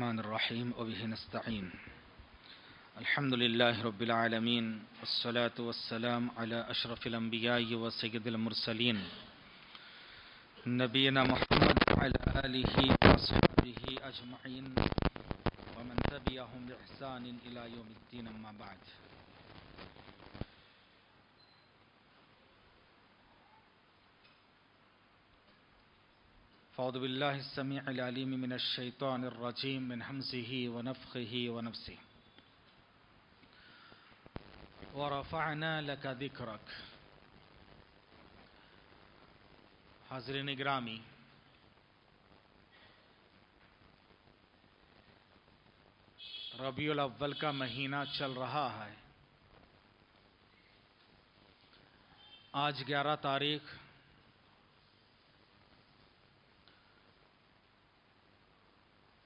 الرحمن الرحيم وبه نستعين الحمد لله رب العالمين والصلاة والسلام على أشرف الأنبياء وسيد المرسلين نبينا محمد وعلى آله وصحبه أجمعين ومن تبعهم بإحسان إلى يوم الدين أما بعد अज़बिल्लासमीमीनशैतरजीम मिन हमसी वनफ़ ही वनफसी वरफ़ाना लका दिक्रक हाजरिन ग्रामी रबील अव्वल का महीना चल रहा है आज 11 तारीख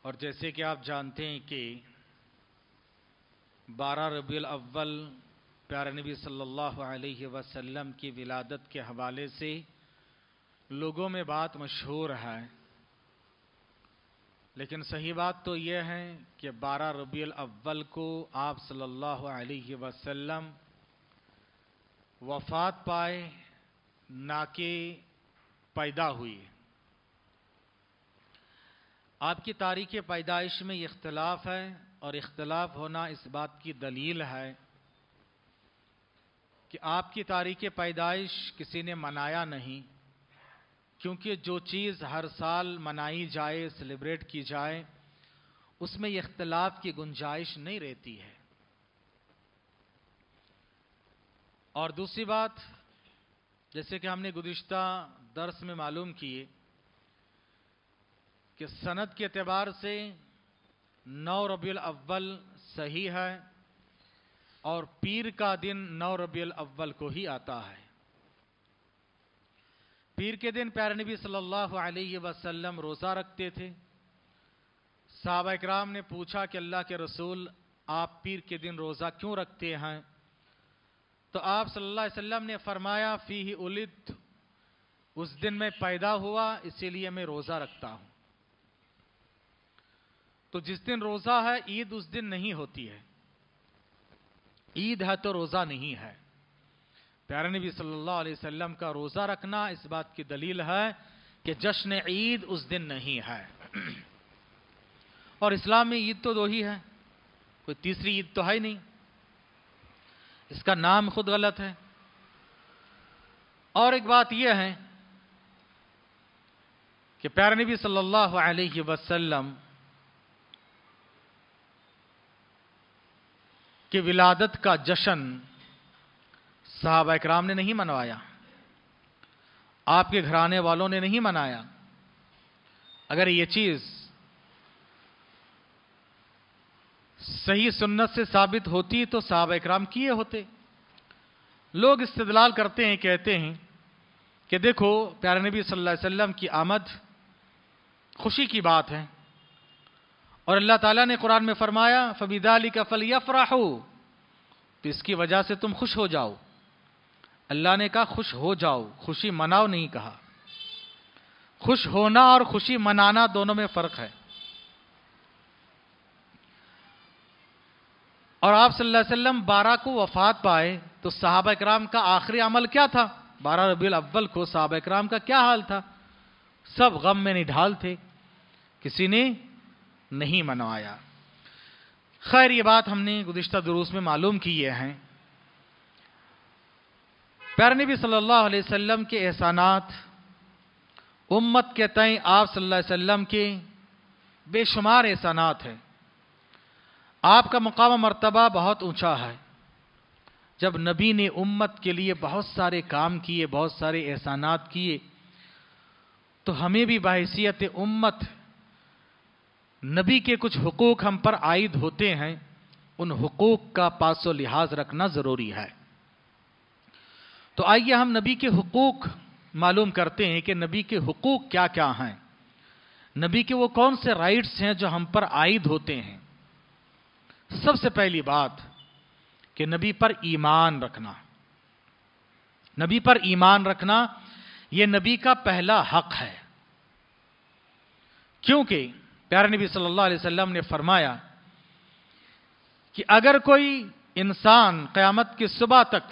और जैसे कि आप जानते हैं कि 12 रबी अव्वल प्यारे नबी सल्लल्लाहु अलैहि वसल्लम की विलादत के हवाले से लोगों में बात मशहूर है लेकिन सही बात तो यह है कि 12 रबी अव्वल को आप सल्लल्लाहु अलैहि वसल्लम वफात पाए ना कि पैदा हुई आपकी तारीख पैदाइश में इख्तलाफ है और इख्तलाफ होना इस बात की दलील है कि आपकी तारीख पैदाइश किसी ने मनाया नहीं क्योंकि जो चीज़ हर साल मनाई जाए सेलिब्रेट की जाए उसमें इख्तलाफ की गुंजाइश नहीं रहती है और दूसरी बात जैसे कि हमने गुज्त दर्स में मालूम किए कि सनद के अतबार से नौ रबील अव्वल सही है और पीर का दिन नौ रबील अव्वल को ही आता है पीर के दिन प्यारे नबी सल्लल्लाहु अलैहि वसल्लम रोज़ा रखते थे साहब इकराम ने पूछा कि अल्लाह के रसूल आप पीर के दिन रोज़ा क्यों रखते हैं तो आप सल्लल्लाहु अलैहि वसल्लम ने फरमाया फ़ी ही उलित उस दिन मैं पैदा हुआ इसीलिए मैं रोज़ा रखता हूँ तो जिस दिन रोज़ा है ईद उस दिन नहीं होती है ईद है तो रोज़ा नहीं है प्यारे नबी सल्लल्लाहु अलैहि वसल्लम का रोज़ा रखना इस बात की दलील है कि जश्न ईद उस दिन नहीं है और इस्लाम में ईद तो दो ही है कोई तीसरी ईद तो है ही नहीं इसका नाम खुद गलत है और एक बात यह है कि प्यारे नबी सल्लल्लाहु अलैहि वसल्लम कि विलादत का जश्न साहब इकराम ने नहीं मनवाया आपके घराने वालों ने नहीं मनाया अगर ये चीज़ सही सुन्नत से साबित होती तो साहब इक्राम किए होते लोग इस्तलाल करते हैं कहते हैं कि देखो प्यारे नबी सल्लल्लाहु अलैहि वसल्लम की आमद खुशी की बात है और अल्लाह ताला ने कुरान में फरमाया फ़बीदा अली का हो तो इसकी वजह से तुम खुश हो जाओ अल्लाह ने कहा खुश हो जाओ खुशी मनाओ नहीं कहा खुश होना और खुशी मनाना दोनों में फ़र्क है और आप सल्लल्लाहु अलैहि वसल्लम बारह को वफात पाए तो साहब कराम का आखिरी अमल क्या था बारह रबी अव्वल को साहब कराम का क्या हाल था सब गम में निढाल थे किसी ने नहीं मनवाया खैर ये बात हमने गुज्तर दुरुस में मालूम किए हैं प्यार नबी सल्लल्लाहु अलैहि वसल्लम के एहसानात उम्मत के तय आप सल्लल्लाहु अलैहि वसल्लम के बेशुमार एहसानात हैं आपका मकाम मर्तबा बहुत ऊंचा है जब नबी ने उम्मत के लिए बहुत सारे काम किए बहुत सारे एहसानात किए तो हमें भी बाहसीत उम्मत नबी के कुछ हकूक़ हम पर आयद होते हैं उन हकूक़ का पास लिहाज रखना ज़रूरी है तो आइए हम नबी के हकूक़ मालूम करते हैं कि नबी के हकूक़ क्या क्या हैं नबी के वो कौन से राइट्स हैं जो हम पर आयद होते हैं सबसे पहली बात कि नबी पर ईमान रखना नबी पर ईमान रखना यह नबी का पहला हक है क्योंकि प्यारे नबी सल्लल्लाहु अलैहि वसल्लम ने फरमाया कि अगर कोई इंसान क़यामत की सुबह तक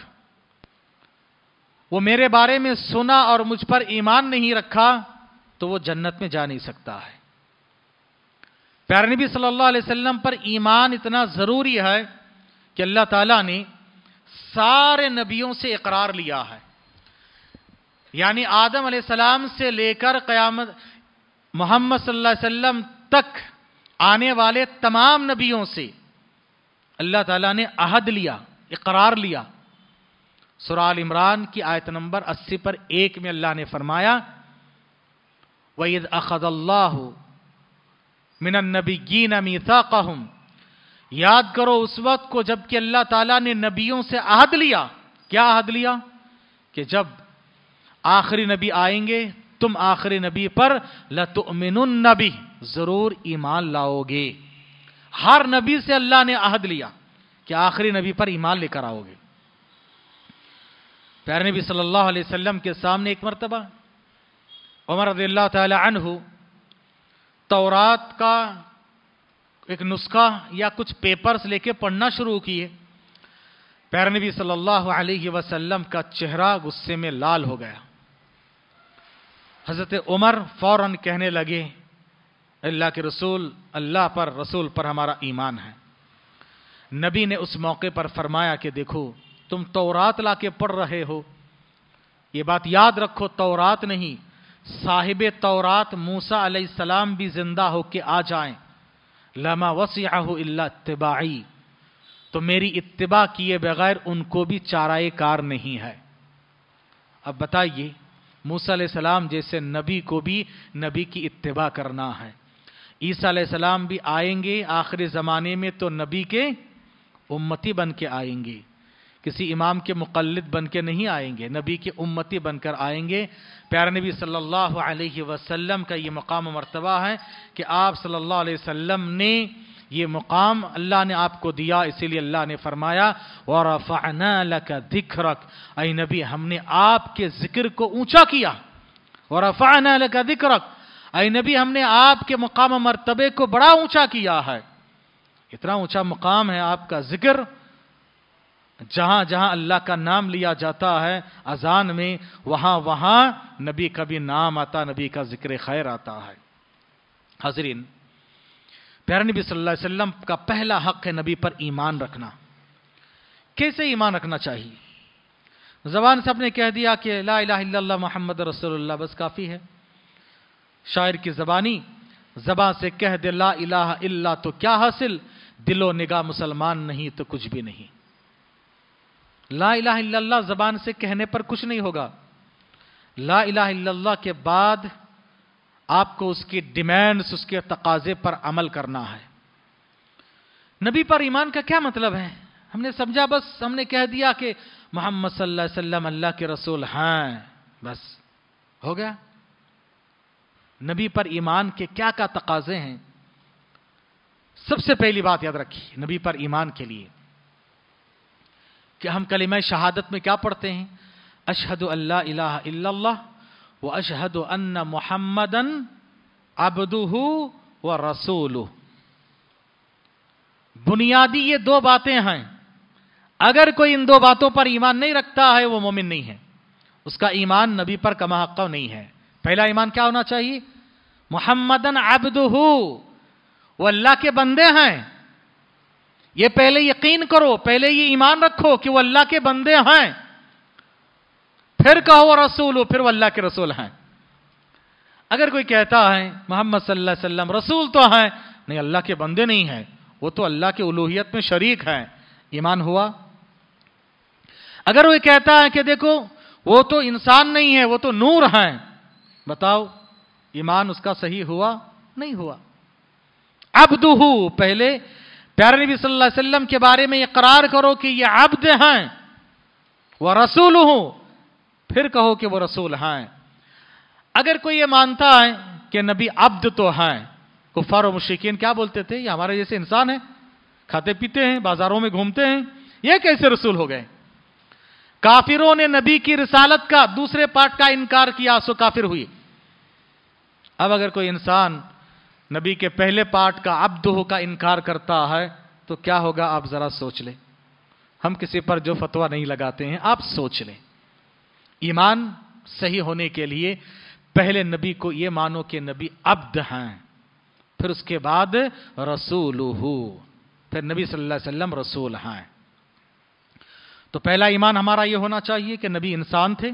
वो मेरे बारे में सुना और मुझ पर ईमान नहीं रखा तो वो जन्नत में जा नहीं सकता है प्यारे नबी सल्लल्लाहु अलैहि वसल्लम पर ईमान इतना ज़रूरी है कि अल्लाह ताला ने सारे नबियों से इकरार लिया है यानी आदम सलाम से लेकर क़यामत मोहम्मद सल्लल्लाहु अलैहि वसल्लम तक आने वाले तमाम नबियों से अल्लाह ताला ने अहद लिया इकरार लिया सुराल इमरान की आयत नंबर 80 पर एक में अल्लाह ने फरमाया वईद अखदल्लाह मिनन नबीन मीसाकहम याद करो उस वक्त को जबकि अल्लाह ताला ने नबियों से अहद लिया क्या अहद लिया कि जब आखिरी नबी आएंगे तुम आखिरी नबी पर लतुमिन नबी ज़रूर ईमान लाओगे हर नबी से अल्लाह ने अहद लिया कि आखिरी नबी पर ईमान लेकर आओगे प्यार नबी सल्लल्लाहु अलैहि वसल्लम के सामने एक मरतबा उमर रदील्ला तौरात का एक नुस्खा या कुछ पेपर्स लेके पढ़ना शुरू किए प्यार नबी सल्लल्लाहु अलैहि वसल्लम का चेहरा गुस्से में लाल हो गया हज़रत उमर फ़ौरन कहने लगे अल्लाह के रसूल अल्लाह पर रसूल पर हमारा ईमान है नबी ने उस मौके पर फरमाया कि देखो तुम तौरात ला के पढ़ रहे हो ये बात याद रखो तौरात नहीं साहिब तौरात मूसा अलैहिस्सलाम भी जिंदा हो के आ जाएं लमा वसियाहु इल्ला इत्तिबाई तो मेरी इत्तिबा किए बगैर उनको भी चाराए कार नहीं है अब बताइए मूसा सलाम जैसे नबी को भी नबी की इत्तिबा करना है ईसा सलाम भी आएंगे आखिरी ज़माने में तो नबी के उम्मती बन के आएंगे किसी इमाम के मुकलद बन के नहीं आएंगे नबी के उम्मती बनकर आएंगे प्यार नबी सल्लल्लाहु अलैहि वसल्लम का ये मकाम मरतबा है कि आप सल्लल्लाहु अलैहि वसल्लम ने ये मुकाम अल्लाह ने आपको दिया इसीलिए अल्लाह ने फरमाया और फ़ाना का दिखरक रख नबी हमने आपके ज़िक्र को ऊँचा किया और फ़ाना का दिखरक आई नबी हमने आपके मकाम मरतबे को बड़ा ऊंचा किया है इतना ऊंचा मकाम है आपका जिक्र जहां जहां अल्लाह का नाम लिया जाता है अजान में वहां वहां नबी का भी नाम आता नबी का जिक्र खैर आता है हाजरीन प्यारे नबी सल्लल्लाहु अलैहि वसल्लम का पहला हक है नबी पर ईमान रखना कैसे ईमान रखना चाहिए जबान से ने कह दिया कि ला इलाहा मोहम्मद रसोल्ला बस काफ़ी है शायर की जबानी जबा से कह दे ला इलाह इल्ला तो क्या हासिल दिलो निगाह मुसलमान नहीं तो कुछ भी नहीं ला इलाह इल्ला जबान से कहने पर कुछ नहीं होगा ला इलाह इल्ला के बाद आपको उसकी डिमांड्स उसके तकाजे पर अमल करना है नबी पर ईमान का क्या मतलब है हमने समझा बस हमने कह दिया कि मोहम्मद सल्लल्लाहु अलैहि वसल्लम अल्लाह के रसूल हैं बस हो गया नबी पर ईमान के क्या क्या तकाजे हैं सबसे पहली बात याद रखिए नबी पर ईमान के लिए कि हम कलिम शहादत में क्या पढ़ते हैं अशहद अल्लाह व अशहद अन्न मोहम्मदन अबदू व रसूल बुनियादी ये दो बातें हैं अगर कोई इन दो बातों पर ईमान नहीं रखता है वो मोमिन नहीं है उसका ईमान नबी पर कमाहक्का नहीं है पहला ईमान क्या होना चाहिए मोहम्मदन अब्दू वो अल्लाह के बंदे हैं ये पहले यकीन करो पहले ये ईमान रखो कि वो अल्लाह के बंदे हैं फिर कहो रसूल हो फिर वो अल्लाह के रसूल हैं अगर कोई कहता है मोहम्मद सल्लल्लाहु अलैहि वसल्लम रसूल तो हैं नहीं अल्लाह के बंदे नहीं हैं वो तो अल्लाह के उलूहियत में शरीक हैं ईमान हुआ अगर वो कहता है कि देखो वो तो इंसान नहीं है वो तो नूर हैं बताओ ईमान उसका सही हुआ नहीं हुआ अब्दूहू पहले प्यारे नबी सल्लल्लाहु अलैहि वसल्लम के बारे में इकरार करो कि ये अब्द हैं वह रसूल हूं फिर कहो कि वो रसूल हैं अगर कोई ये मानता है कि नबी अब्द तो हैं कुफार और मुश्किन क्या बोलते थे ये हमारे जैसे इंसान हैं खाते पीते हैं बाजारों में घूमते हैं ये कैसे रसूल हो गए काफिरों ने नबी की रिसालत का दूसरे पार्ट का इनकार किया सो काफिर हुई अब अगर कोई इंसान नबी के पहले पार्ट का अब्द हो का इनकार करता है तो क्या होगा आप जरा सोच लें हम किसी पर जो फतवा नहीं लगाते हैं आप सोच लें ईमान सही होने के लिए पहले नबी को ये मानो कि नबी अब्द हैं फिर उसके बाद रसूल फिर नबी सल्लल्लाहु अलैहि वसल्लम रसूल हैं तो पहला ईमान हमारा यह होना चाहिए कि नबी इंसान थे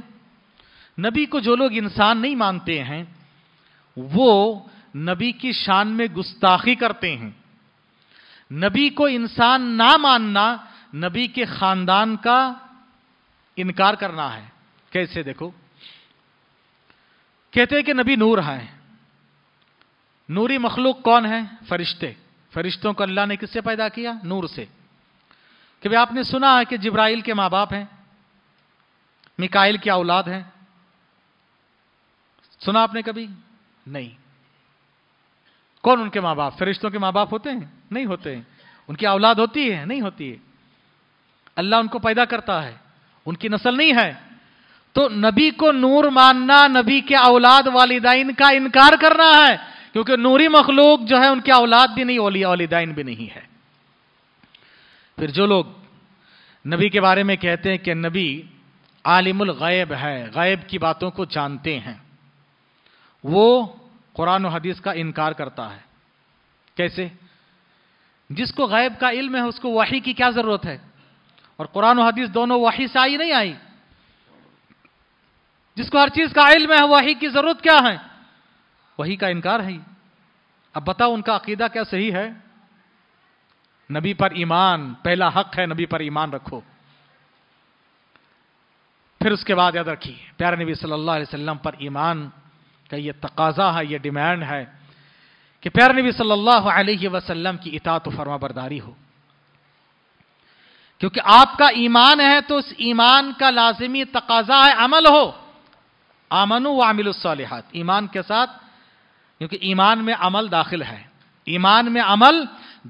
नबी को जो लोग इंसान नहीं मानते हैं वो नबी की शान में गुस्ताखी करते हैं नबी को इंसान ना मानना नबी के खानदान का इनकार करना है कैसे देखो कहते हैं कि नबी नूर है नूरी मखलूक कौन है फरिश्ते फरिश्तों को अल्लाह ने किससे पैदा किया नूर से कि भाई आपने सुना है कि जिब्राइल के माँ बाप हैं मिकाइल की औलाद हैं सुना आपने कभी नहीं कौन उनके माँ बाप फरिश्तों के माँ बाप होते हैं नहीं होते हैं उनकी औलाद होती है नहीं होती है अल्लाह उनको पैदा करता है उनकी नस्ल नहीं है तो नबी को नूर मानना नबी के औलाद वालिदाइन का इनकार करना है क्योंकि नूरी मखलूक जो है उनकी औलाद भी नहीं वालिदाइन भी नहीं है फिर जो लोग नबी के बारे में कहते हैं कि नबी आलिमुल गैब है गैब की बातों को जानते हैं वो कुरान और हदीस का इनकार करता है कैसे जिसको गैब का इल्म है उसको वही की क्या ज़रूरत है और कुरान और हदीस दोनों वही से आई नहीं आई जिसको हर चीज़ का इल्म है वही की ज़रूरत क्या है वही का इनकार है अब बताओ उनका अकीदा क्या सही है नबी पर ईमान पहला हक है नबी पर ईमान रखो फिर उसके बाद याद रखिए प्यारे नबी सल्लल्लाहु अलैहि वसल्लम पर ईमान का ये तकाजा है ये डिमांड है कि प्यारे नबी सल्लल्लाहु अलैहि वसल्लम की इतात फर्मा बरदारी हो क्योंकि आपका ईमान है तो उस ईमान का लाजिमी तकाजा है अमल हो आमनु वामिलसालहत ईमान के साथ क्योंकि ईमान में अमल दाखिल है ईमान में अमल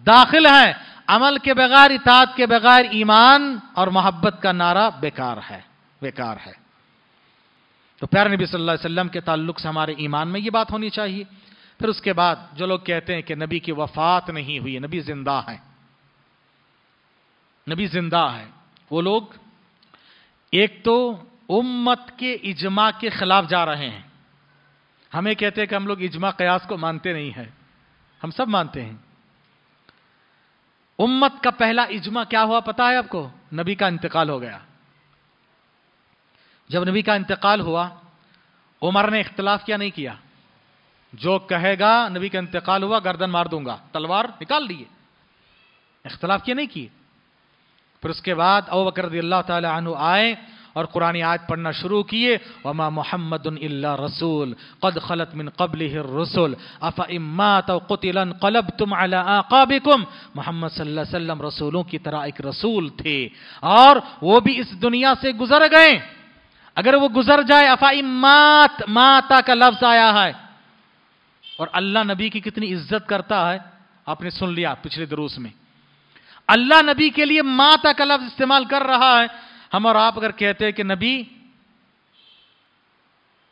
दाखिल है अमल के बगैर इताद के बगैर ईमान और मोहब्बत का नारा बेकार है बेकार है तो प्यार नबी सल्लल्लाहु अलैहि वसल्लम के ताल्लुक से हमारे ईमान में ये बात होनी चाहिए फिर उसके बाद जो लोग कहते हैं कि नबी की वफात नहीं हुई नबी जिंदा है नबी जिंदा है वो लोग एक तो उम्मत के इजमा के खिलाफ जा रहे हैं हमें कहते हैं कि हम लोग इजमा कयास को मानते नहीं हैं हम सब मानते हैं उम्मत का पहला इजमा क्या हुआ पता है आपको नबी का इंतकाल हो गया जब नबी का इंतकाल हुआ उमर ने इख्तलाफ क्या नहीं किया जो कहेगा नबी का इंतकाल हुआ गर्दन मार दूंगा तलवार निकाल दिए इख्तलाफ क्या नहीं किए फिर उसके बाद अब बकर आए और कुरानी आयत पढ़ना शुरू किए वमा मोहम्मद रसूल कद खलत मिन कबल रसूल अफ़ा कलब तुम अलाबिकुम मोहम्मद सल्लम रसूलों की तरह एक रसूल थे और वो भी इस दुनिया से गुजर गए अगर वो गुजर जाए अफ़ा इमात माता का लफ्ज़ आया है और अल्लाह नबी की कितनी इज्जत करता है आपने सुन लिया पिछले दरूस में अल्लाह नबी के लिए माता का लफ्ज इस्तेमाल कर रहा है हम और आप अगर कहते हैं कि नबी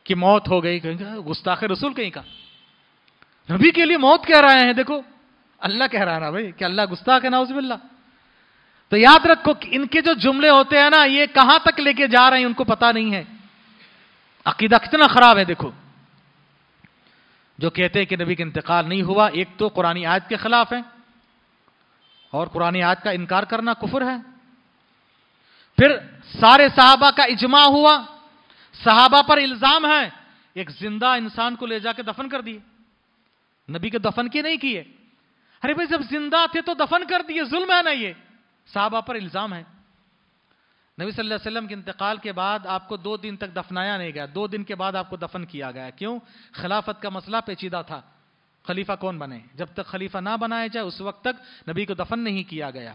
की मौत हो गई कहेंगे हाँ, गुस्ताख रसूल कहीं का नबी के लिए मौत कह रहे हैं देखो अल्लाह कह रहा है ना भाई कि अल्लाह गुस्ताख है ना नाउजबिल्ला तो याद रखो कि इनके जो जुमले होते हैं ना ये कहां तक लेके जा रहे हैं उनको पता नहीं है अकीदा कितना खराब है देखो जो कहते हैं कि नबी का इंतकाल नहीं हुआ एक तो कुरानी आयत के खिलाफ है और कुरानी आयत का इनकार करना कुफर है फिर सारे साहबा का इजमा हुआ साहबा पर इल्जाम है एक जिंदा इंसान को ले जाके दफन कर दिए नबी के दफन किए नहीं किए अरे भाई जब जिंदा थे तो दफन कर दिए जुल्म है ना ये साहबा पर इल्जाम है नबी सल्लल्लाहु अलैहि वसल्लम के इंतकाल के बाद आपको दो दिन तक दफनाया नहीं गया दो दिन के बाद आपको दफन किया गया क्यों खिलाफत का मसला पेचीदा था खलीफा कौन बने जब तक खलीफा ना बनाया जाए उस वक्त तक नबी को दफन नहीं किया गया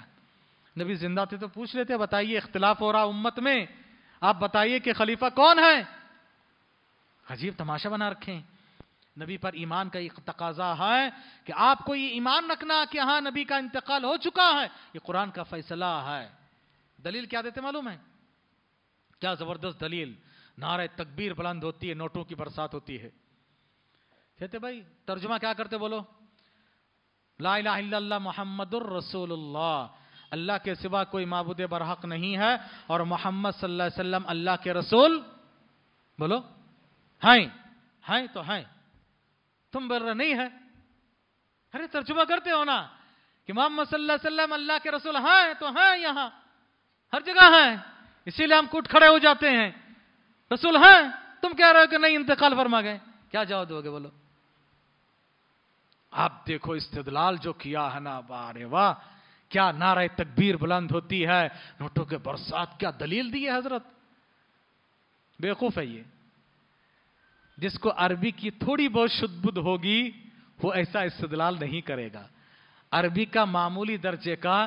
नबी जिंदा थे तो पूछ लेते बताइए इख्तलाफ हो रहा उम्मत में आप बताइए कि खलीफा कौन है अजीब तमाशा बना रखे नबी पर ईमान का एक तकाजा है कि आपको ये ईमान रखना कि हाँ नबी का इंतकाल हो चुका है ये कुरान का फैसला है दलील क्या देते मालूम है क्या जबरदस्त दलील नारे तकबीर बुलंद होती है नोटों की बरसात होती है कहते भाई तर्जुमा क्या करते बोलो ला मोहम्मद रसूलुल्लाह अल्लाह के सिवा कोई मबूद बरहक नहीं है और मोहम्मद सल्लल्लाहु अल्लाह के रसूल बोलो हैं हैं तो हैं तुम बोल रहे नहीं है अरे तर्जुमा करते हो ना कि मोहम्मद अल्लाह के रसूल हैं तो हैं यहां हर जगह हैं इसीलिए हम कूट खड़े हो जाते हैं रसूल हैं तुम कह रहे हो कि नहीं इंतकाल फरमा गए क्या जवाब दोगे बोलो आप देखो इस्तेदलाल जो किया है ना वाह वाह क्या नारा तकबीर बुलंद होती है नोटों के बरसात क्या दलील दी है हजरत बेवकूफ है ये जिसको अरबी की थोड़ी बहुत बुद्ध होगी वो ऐसा इस्तदलाल नहीं करेगा अरबी का मामूली दर्जे का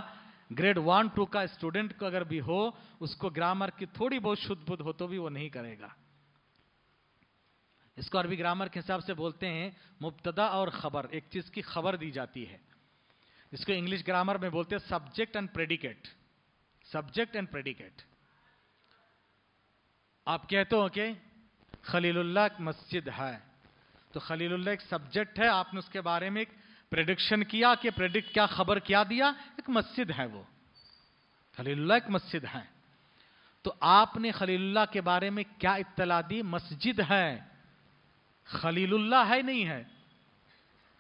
ग्रेड वन टू का स्टूडेंट को अगर भी हो उसको ग्रामर की थोड़ी बहुत शुद्ध बुद्ध हो तो भी वो नहीं करेगा इसको अरबी ग्रामर के हिसाब से बोलते हैं मुबतदा और खबर एक चीज की खबर दी जाती है इसको इंग्लिश ग्रामर में बोलते हैं subject and predicate subject and predicate आप कहते हो कि खलीलुल्लाह एक मस्जिद है तो खलीलुल्लाह एक सब्जेक्ट है आपने उसके बारे में एक प्रेडिक्शन किया कि प्रेडिक्ट क्या खबर क्या दिया एक मस्जिद है वो खलीलुल्लाह एक मस्जिद है तो आपने खलीलुल्लाह के बारे में क्या इत्तला दी मस्जिद है खलीलुल्लाह है नहीं है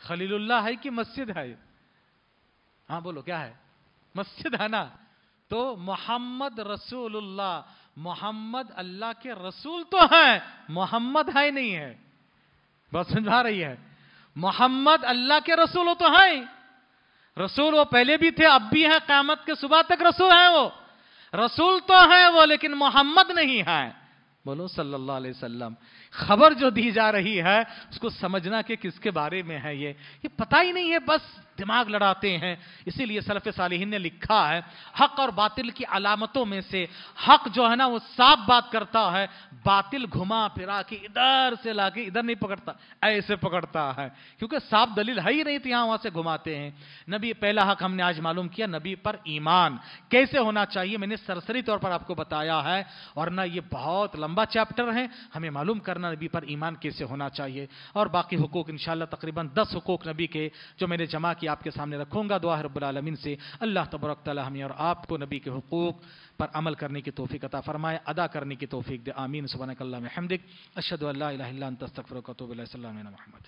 खलीलुल्लाह है कि मस्जिद है हाँ बोलो क्या है मस्जिद है ना तो मोहम्मद रसूलुल्लाह मोहम्मद अल्लाह के रसूल तो हैं मोहम्मद है नहीं है बस समझा रही है मोहम्मद अल्लाह के रसूल तो हैं रसूल वो पहले भी थे अब भी हैं कामत के सुबह तक रसूल हैं वो रसूल तो हैं वो लेकिन मोहम्मद नहीं है बोलो सल्लल्लाहु अलैहि वसल्लम खबर जो दी जा रही है उसको समझना कि किसके बारे में है ये ये पता ही नहीं है बस दिमाग लड़ाते हैं इसीलिए सलफ़ सालहीन ने लिखा है हक और बातिल की अलामतों में से हक जो है ना वो साफ बात करता है बातिल घुमा फिरा के इधर से ला के इधर नहीं पकड़ता ऐसे पकड़ता है क्योंकि साफ दलील है ही नहीं तो यहाँ वहाँ से घुमाते हैं नबी पहला हक हमने आज मालूम किया नबी पर ईमान कैसे होना चाहिए मैंने सरसरी तौर पर आपको बताया है और ना ये बहुत लंबा चैप्टर है हमें मालूम करना नबी पर ईमान कैसे होना चाहिए और बाकी हकूक इन तकरीबन दस हकूक नबी के जो मैंने जमा किया की आपके सामने रखूँगा दुआ रबालमीन से अल्लाह तबरक ताली हमें और आपको नबी के हकूक़ पर अमल करने की तोफ़ी अता फ़रमाए अदा करने की तोफ़ी दे आमीन सुबह सुबनकल्ला महमदिक अशद अल्लाह तस्तफ़र कतुबल महमद